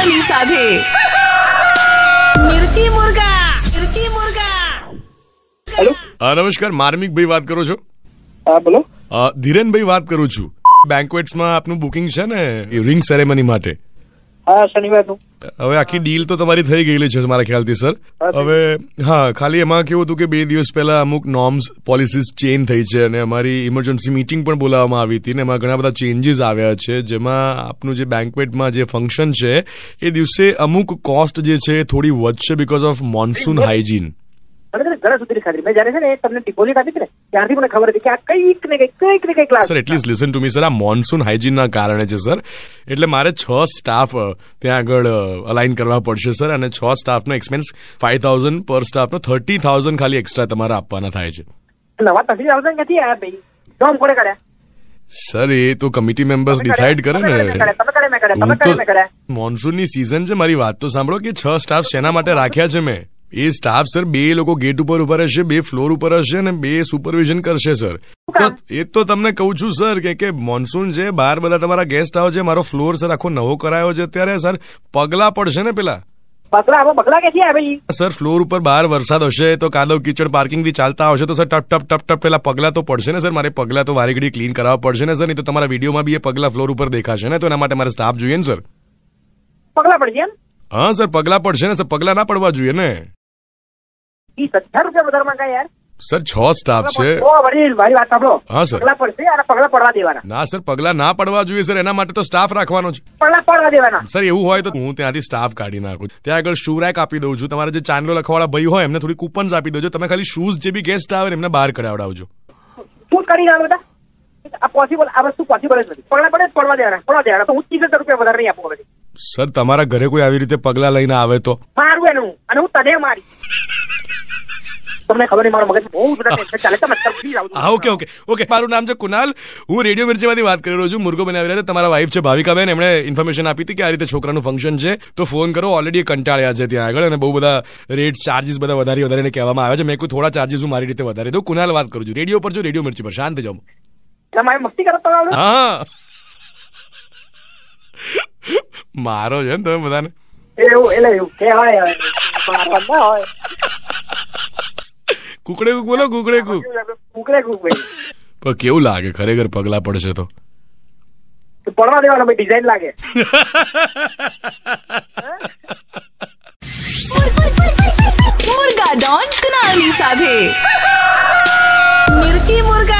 કોની સાથે મિર્ચી મુર્ગા મિર્ચી મુર્ગા હેલો નમસ્કાર માર્મિક ભાઈ વાત કરો છો હા બોલો ધીરેનભાઈ વાત કરું છું બેન્કવેટ્સમાં આપનું બુકિંગ છે ને રિંગ સેરેમની માટે હવે આખી ડીલ તો તમારી થઈ ગયેલી છે મારા ખ્યાલથી સર હવે હા ખાલી એમાં કેવું હતું કે બે દિવસ પહેલા અમુક નોર્મ્સ પોલિસીસ ચેન્જ થઈ છે અને અમારી ઇમરજન્સી મીટિંગ પણ બોલાવવામાં આવી હતી ને એમાં ઘણા બધા ચેન્જીસ આવ્યા છે જેમાં આપનું જે બેન્કવેટમાં જે ફંક્શન છે એ દિવસે અમુક કોસ્ટ જે છે થોડી વધશે બિકોઝ ઓફ મોન્સૂન હાઇજીન જરા સુધી ખાતરી મેં જયારે છે ને તમને ડિપોઝિટ આપી ને ત્યારથી મને ખબર હતી કે આ કંઈક ને કંઈક કંઈક ને કંઈક sir at least listen to me sir આ મોન્સૂન ના કારણે છે સર એટલે મારે છ સ્ટાફ ત્યાં આગળ અલાઇન કરવા પડશે સર અને છ સ્ટાફનો expense five thousand per staff સ્ટાફનો થર્ટી થાઉઝન્ડ ખાલી એક્સ્ટ્રા તમારે આપવાના થાય છે નવા થર્ટી થાઉઝન્ડ ક્યાંથી આવ્યા ભાઈ જોબ કોને કાઢ્યા સર એ તો કમિટી મેમ્બર્સ ડિસાઇડ કરે ને હું તો મોન્સૂનની સિઝન છે મારી વાત તો સાંભળો કે છ સ્ટાફ શેના માટે રાખ્યા છે મેં એ સ્ટાફ સર બે લોકો ગેટ ઉપર ઉભા હશે બે ફ્લોર ઉપર હશે અને બે સુપરવિઝન કરશે સર એ તો તમને કહું છું સર કે કે મોન્સૂન છે બહાર બધા તમારા ગેસ્ટ આવો છે મારો ફ્લોર સર આખો નવો કરાયો છે ત્યારે સર પગલા પડશે ને પેલા સર ફ્લોર ઉપર બહાર વરસાદ હશે તો કાદવ કિચડ પાર્કિંગ થી ચાલતા આવશે તો સર ટપ ટપ ટપ ટપ પેલા પગલા તો પડશે ને સર મારે પગલા તો વારીઘડી ક્લીન કરાવવા પડશે ને સર નહીં તો તમારા વિડીયોમાં બી એ પગલા ફ્લોર ઉપર દેખાશે ને તો એના માટે મારે સ્ટાફ જોઈએ ને સર પગલા પડશે હા સર પગલા પડશે ને સર પગલા ના પડવા જોઈએ ને સર છ સ્ટાફ છે હા સર પગલા પડવા દેવાના ના સર પગલા ના પડવા જોઈએ સર એના માટે તો સ્ટાફ રાખવાનો છે પગલા પડવા દેવાના સર એવું હોય તો હું ત્યાંથી સ્ટાફ કાઢી નાખું ત્યાં આગળ શૂ રેક આપી દઉં છું તમારે જે ચાંદલો લખવાવાળા ભાઈ હોય એમને થોડી કૂપન્સ આપી દેજો તમે ખાલી શૂઝ જે બી ગેસ્ટ આવે એમને બહાર કઢાવડાવજો શું કરી રહ્યા બધા પડે પડવા દેવાના સર તમારા ઘરે કોઈ આવી રીતે પગલા લઈને આવે તો મારું એનું અને હું તને મારી તમને ખબર નહીં મારો મગજ બહુ બધા ટેન્શન ચાલે તમે તરફી આવું હા ઓકે ઓકે ઓકે મારું નામ છે કુનાલ હું રેડિયો મિર્ચીમાંથી વાત કરી રહ્યો છું મુર્ગો બનાવી રહ્યા તમારા વાઈફ છે ભાવિકાબેન એમણે ઇન્ફોર્મેશન આપી હતી કે આ રીતે છોકરાનું ફંક્શન છે તો ફોન કરો ઓલરેડી કંટાળ્યા છે ત્યાં આગળ અને બહુ બધા રેટ ચાર્જિસ બધા વધારે વધારીને કહેવામાં આવે છે મેં કોઈ થોડા ચાર્જિસ હું મારી રીતે વધારી દઉં કુનાલ વાત કરું છું રેડિયો પર છું રેડિયો મિર્ચી પર શાંત જાઉં મસ્તી કરતા હા મારો છે ને તમે બધાને એવું એટલે એવું કહેવાય હોય કુકડે કુક બોલો કુકડે કુક કુકડે કુક પણ કેવું લાગે ખરેખર પગલા પડશે તો પડવા દેવાનો ભાઈ ડિઝાઇન લાગે મુર્ગા ડોન કુનાલી સાથે મિર્ચી મુર્ગા